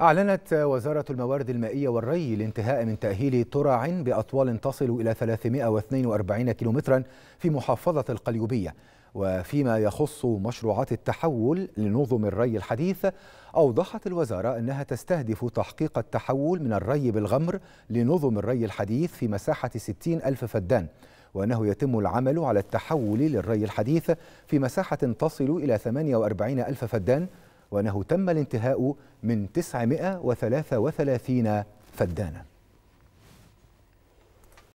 أعلنت وزارة الموارد المائية والري الانتهاء من تأهيل ترع بأطوال تصل إلى 342 كيلومترا في محافظة القليوبية وفيما يخص مشروعات التحول لنظم الري الحديث أوضحت الوزارة أنها تستهدف تحقيق التحول من الري بالغمر لنظم الري الحديث في مساحة 60 ألف فدان وأنه يتم العمل على التحول للري الحديث في مساحة تصل إلى 48 ألف فدان وأنه تم الانتهاء من 933 فداناً